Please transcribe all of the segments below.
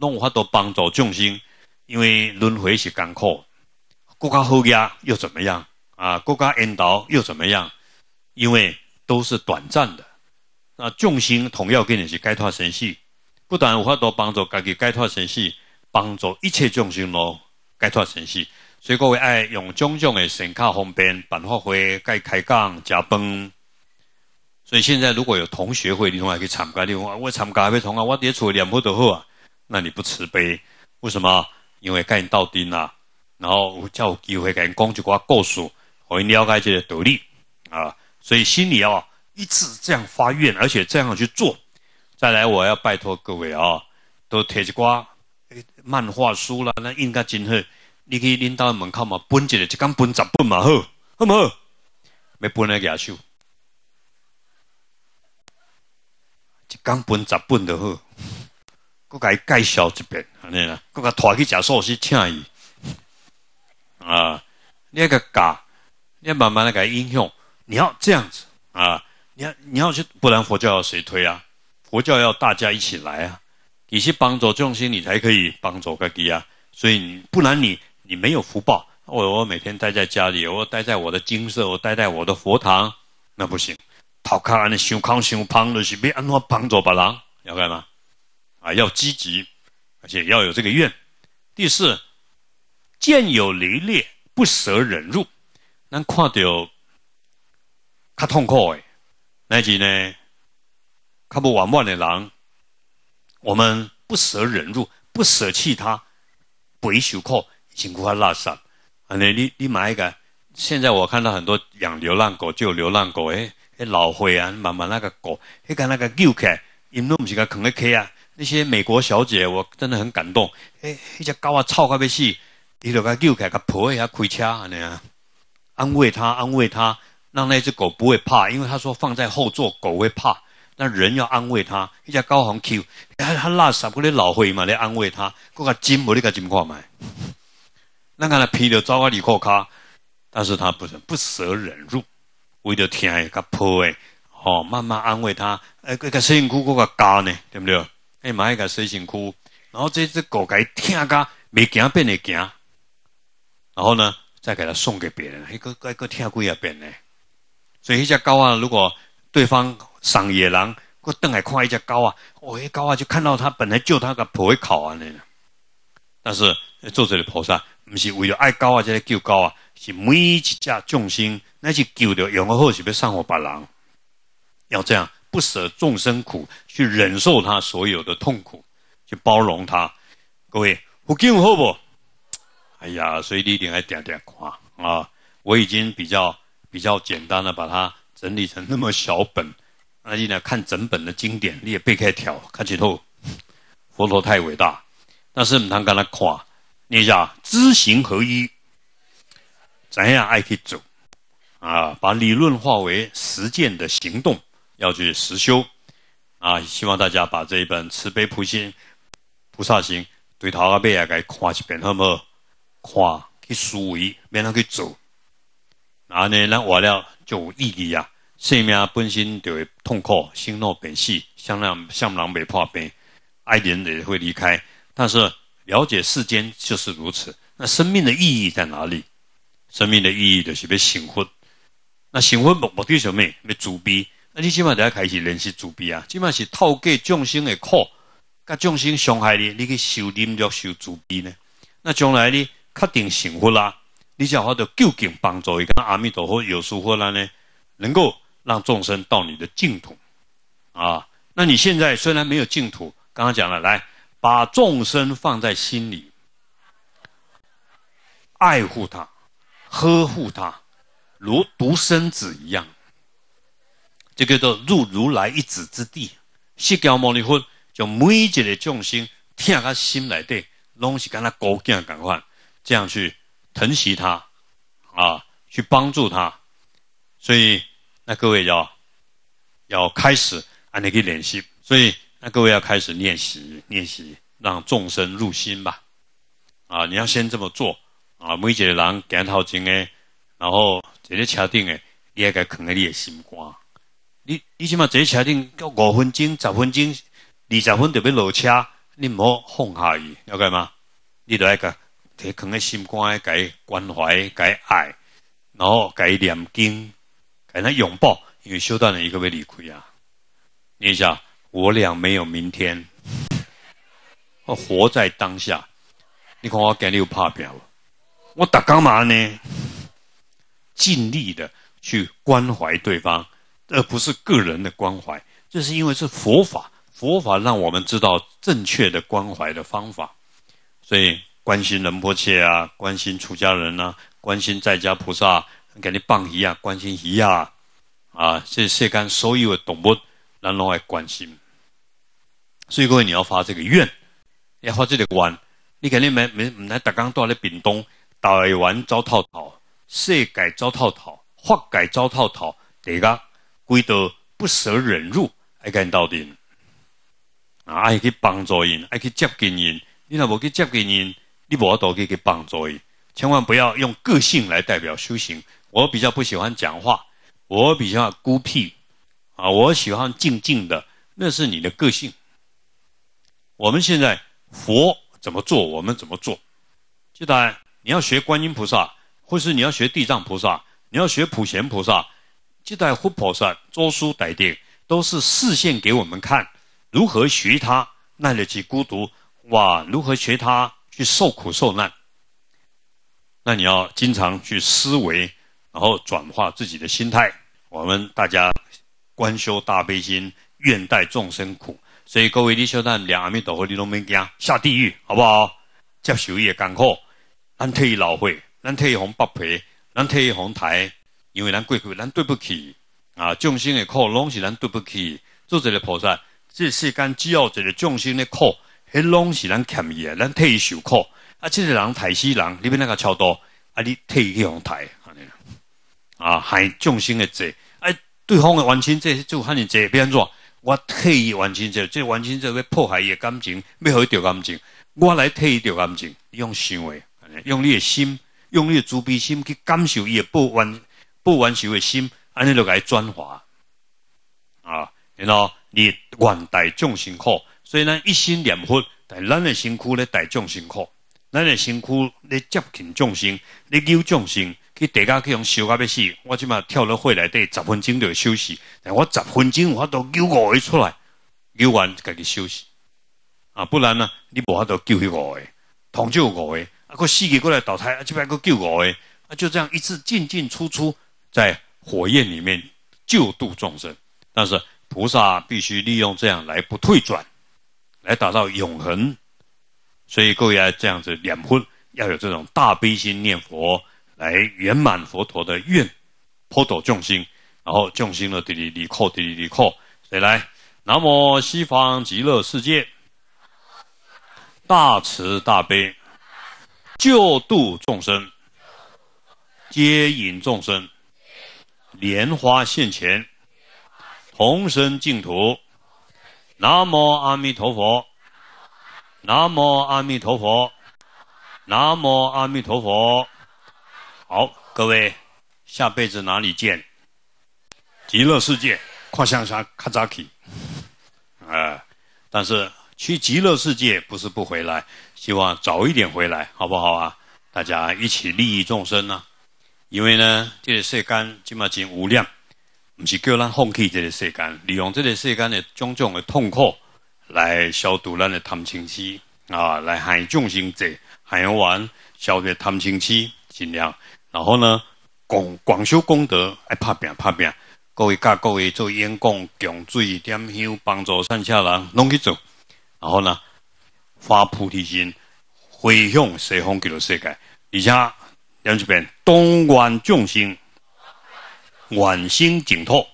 拢有法多帮助众生，因为轮回是艰苦，国家好呀又怎么样啊？国家引导又怎么样？因为都是短暂的。那众生同样跟你去解脱生死，不但有法多帮助家己解脱生死，帮助一切众生咯解脱生死。所以各位爱用种种的神卡方便办法会该开讲加饭。所以现在如果有同学会，你仲还可以参加的。我参加阿非同学，我得坐两铺就好啊。那你不慈悲？为什么？因为给人道丁啦，然后我叫机会给人讲一瓜告诉，可以了解这个道理啊。所以心里啊一直这样发愿，而且这样去做。再来，我要拜托各位啊，都睇一瓜漫画书啦，那应该真好。你去领导门口嘛，本一日一讲本十本嘛好，好唔好？咪本来他修，一讲本十本就好。佮佮介绍一遍，吓你啦，佮拖去食素食，请伊啊，你个教，你慢慢的改应用，你要这样子啊，你要你要去，不然佛教要谁推啊？佛教要大家一起来啊，你去帮助众生，你才可以帮助个你啊。所以你不然你你没有福报，我我每天待在家里，我待在我的经舍，我待在我的佛堂，那不行，头壳安尼想康想胖，就是袂安怎帮助别人，要干嘛？啊，要积极，而且要有这个愿。第四，见有离裂，不舍忍入，咱跨掉，较痛苦诶。乃至呢，看不完望的狼，我们不舍忍入，不舍弃他，不一修课，辛苦啊拉煞。啊，你你你买一个，现在我看到很多养流浪狗，有流浪狗诶，诶老灰啊，慢慢那个狗，迄个那个救起，因拢毋是讲穷一客啊。那些美国小姐，我真的很感动。哎，一只狗啊，臭到要死，伊就个叫个个婆一下开车呢，安慰他，安慰他，让那只狗不会怕。因为他说放在后座狗会怕，那人要安慰他。一只狗雄 Q，他他拉傻个老灰嘛你安慰他，个个金无里个金看买。那个他皮就走啊，里裤卡，但是他不不舍忍辱，为了听伊甲抱诶，哦，慢慢安慰他，哎，个个辛苦个个狗呢，对不对？哎，买一个水性裤，然后这只狗给听咖，没惊变的惊，然后呢，再给它送给别人，一个一个跳过也遍呢。所以一只狗啊，如果对方赏野狼，我邓还看一只狗啊，我一狗啊就看到他本来救他个婆会考啊呢。但是作者的菩萨，不是为了爱狗啊才来救狗啊，是每一只众生，那是救的，养好后是别上火把狼，要这样。不舍众生苦，去忍受他所有的痛苦，去包容他。各位，我今后不，哎呀，所以你一定要点点夸啊！我已经比较比较简单的把它整理成那么小本，那你呢？看整本的经典，你也背开条，看起透。佛陀太伟大，但是你他跟他夸，你一下知行合一，怎样爱去走啊？把理论化为实践的行动。要去实修啊！希望大家把这一本慈悲普心菩萨心对头阿也该看一遍，好好？看去思维，免他去走。那呢，那活了就有意义呀！生命本身就会痛苦，心路悲喜，像人像人未破病，爱人也会离开。但是了解世间就是如此，那生命的意义在哪里？生命的意义就是要幸福。那幸福目目的什么？要慈悲。那你起码得要开始认识主悲啊！起码是透过众生的苦，跟众生伤害你，你去修忍辱，修主悲呢。那将来你确定幸福啦。你好得，究竟帮助一个阿弥陀佛有收获了呢，能够让众生到你的净土啊。那你现在虽然没有净土，刚刚讲了，来把众生放在心里，爱护他，呵护他，如独生子一样。就叫做入如来一子之地，释迦牟尼佛将每一个众生听他心内底，拢是跟他恭敬感化，这样去疼惜他，啊，去帮助他。所以，那各位要要开始，安利可以联系。所以，那各位要开始练习，练习让众生入心吧。啊，你要先这么做啊，每一个人行头前诶，然后坐伫车顶诶，你也该藏下你诶心肝。你，你起码坐车，顶五分钟、十分钟、二十分就要落车，你唔好放下伊，了解吗？你得爱个，你肯爱心肝，爱、关怀、给爱，然后爱念经，给他拥抱，因为修短了一个要离开啊。你想，我俩没有明天，我活在当下。你看我今日有拍表我打干嘛呢？尽力的去关怀对方。而不是个人的关怀，这是因为是佛法，佛法让我们知道正确的关怀的方法，所以关心人婆切啊，关心出家人呐，关心在家菩萨，给你棒一啊，关心一啊，啊，这世间所有的动物，让侬来关心。所以各位你要发这个愿，要发这个愿，你肯定没没，唔来打港多咧屏东，台湾遭套套，世界遭套套，法改遭套套，第个。贵德不舍忍辱，爱跟到底啊！爱去帮助人，爱去接近人。你若无去接近人，你无多去去帮助人。千万不要用个性来代表修行。我比较不喜欢讲话，我比较孤僻啊！我喜欢静静的，那是你的个性。我们现在佛怎么做，我们怎么做。就当然，你要学观音菩萨，或是你要学地藏菩萨，你要学普贤菩萨。在代佛菩上，做书带定，都是示现给我们看，如何学他耐得起孤独，哇，如何学他去受苦受难。那你要经常去思维，然后转化自己的心态。我们大家观修大悲心，愿待众生苦。所以各位，你兄，得两阿弥陀佛，你都没惊下地狱，好不好？接受业干课，咱退老会，咱退红八皮，咱退红台。因为咱过去，咱对不起啊，众生的苦，拢是咱对不起。做一个菩萨，这世间只要一个众生的苦，迄拢是咱欠伊的，咱替伊受苦。啊，这个人太死人，里边那个超多，啊，你替伊去互安尼啊，害众生的罪，啊，对方的万千济做哈尼济变怎？我替伊冤亲债，这冤亲债要破坏伊的感情，要伊着感情？我来替伊着感情，用行为，用你的心，用你的慈悲心去感受伊的不恩。不完修的心，安尼就来转化啊，然后你愿带众生苦，虽然一心念佛，但咱的辛苦咧带众生苦，咱的辛苦咧接近众生，咧救众生，去地家去用烧甲要死，我即摆跳了血内底，十分钟就要休息，但我十分钟我都救五个出来，救完家己休息啊，不然呢，你无法度救迄五个，同救五个，啊，佫四个过来投胎，啊，即摆佫救五个，啊，就这样一次进进出出。在火焰里面救度众生，但是菩萨必须利用这样来不退转，来达到永恒。所以各位要这样子两分，要有这种大悲心念佛来圆满佛陀的愿，普度众生，然后众生的滴滴滴扣，滴滴滴扣。谁来？南无西方极乐世界，大慈大悲，救度众生，接引众生。莲花现前，同生净土。南无阿弥陀佛，南无阿弥陀佛，南无阿弥陀佛。好，各位，下辈子哪里见？极乐世界，跨向山，卡扎基。呃，但是去极乐世界不是不回来，希望早一点回来，好不好啊？大家一起利益众生呢。因为呢，这个世间即码真无量，不是叫咱放弃这个世间，利用这个世间的种种的痛苦来消除咱的贪嗔痴啊，来害众生者，害人完，消灭贪嗔痴，尽量。然后呢，广广修功德，爱拍饼拍饼，各位教各位做演讲，共聚点香，帮助善下人弄去做。然后呢，发菩提心，回向西方极乐世界，而且。杨主编，东观众星，暖星景托，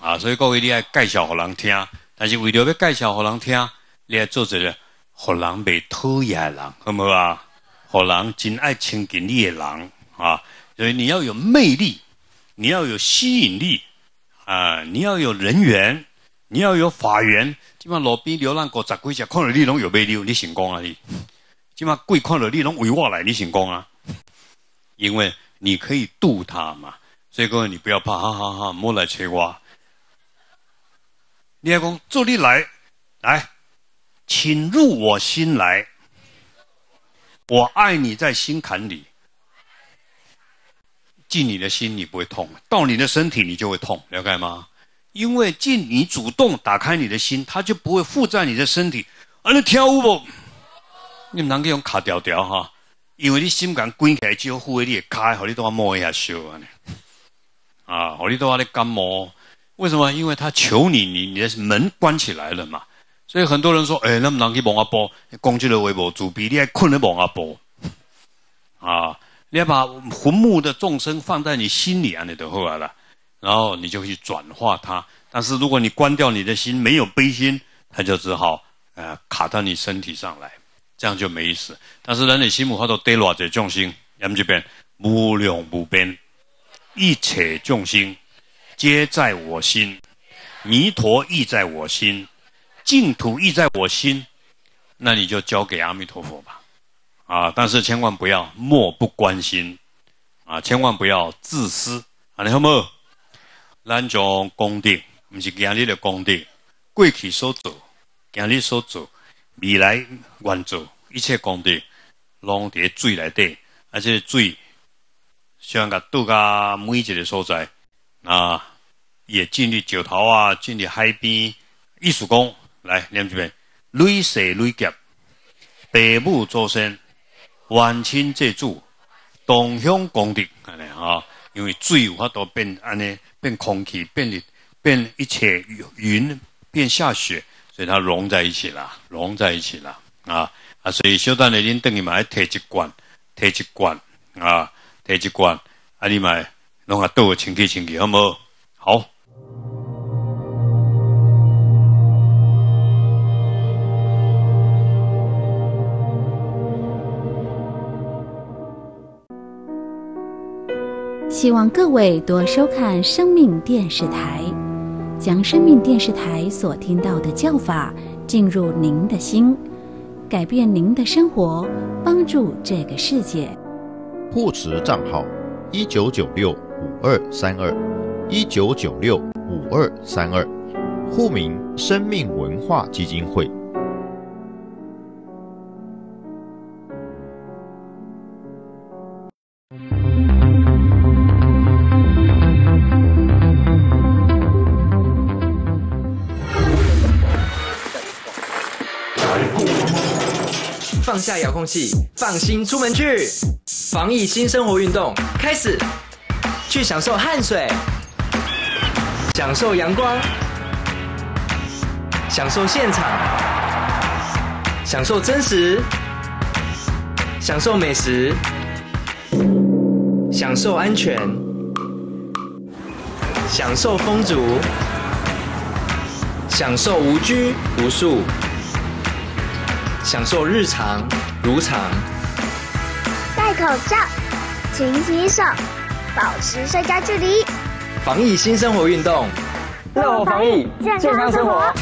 啊！所以各位你爱介绍给人听，但是为了要介绍给人听，你要做一个，互人被讨厌的人，好唔好啊？互人真爱亲近你的人，啊！所以你要有魅力，你要有吸引力，啊！你要有人缘，你要有法缘。即马路边流浪过十几只，看到你拢有魅力，你成功啊！即马鬼看到你拢为我来，你成功啊！因为你可以渡他嘛，所以各位你不要怕，哈哈哈，摸来切瓜。聂公这里来，来，请入我心来，我爱你在心坎里。进你的心，你不会痛；到你的身体，你就会痛，了解吗？因为进你主动打开你的心，他就不会附在你的身体。啊，你跳舞不？你们能够用卡屌屌哈？因为你心肝关起来之后，护你力卡，喉，你都要摸一下手啊，啊，让你都要来感冒。为什么？因为他求你，你你的门关起来了嘛。所以很多人说，哎，那么难去往下播，攻注了微博，主笔你还困了往下播啊。你要把坟墓的众生放在你心里啊，你都后来了，然后你就去转化它。但是如果你关掉你的心，没有悲心，它就只好呃卡到你身体上来。这样就没意思。但是人类心目好多对哪者众生，也就变无量无边一切众生，皆在我心，弥陀亦在我心，净土亦在我心。那你就交给阿弥陀佛吧。啊，但是千万不要漠不关心啊，千万不要自私。啊，你好冇？两种功定，不是今日的功定，过去所做，今日所做。未来万祖一切工地拢伫水底，啊，而且水像甲渡个每一个所在啊，也进入石头啊，进入海边艺术宫来，念一遍：雷射雷杰，父母周身，万亲借主，同乡功德，安尼哈，因为水有法度变，安尼变空气，变热，变一切云，变下雪。所以它融在一起了，融在一起了，啊啊！所以修道的恁等于买提一罐，提一罐啊，提一罐，啊！你买弄下多清洁，清洁好冇？好。希望各位多收看生命电视台。将生命电视台所听到的教法进入您的心，改变您的生活，帮助这个世界。护持账号：一九九六五二三二，一九九六五二三二，户名：生命文化基金会。放下遥控器，放心出门去，防疫新生活运动开始，去享受汗水，享受阳光，享受现场，享受真实，享受美食，享受安全，享受风足，享受无拘无束。享受日常如常，戴口罩，勤洗手，保持社交距离，防疫新生活运动，乐我防疫，健康生活。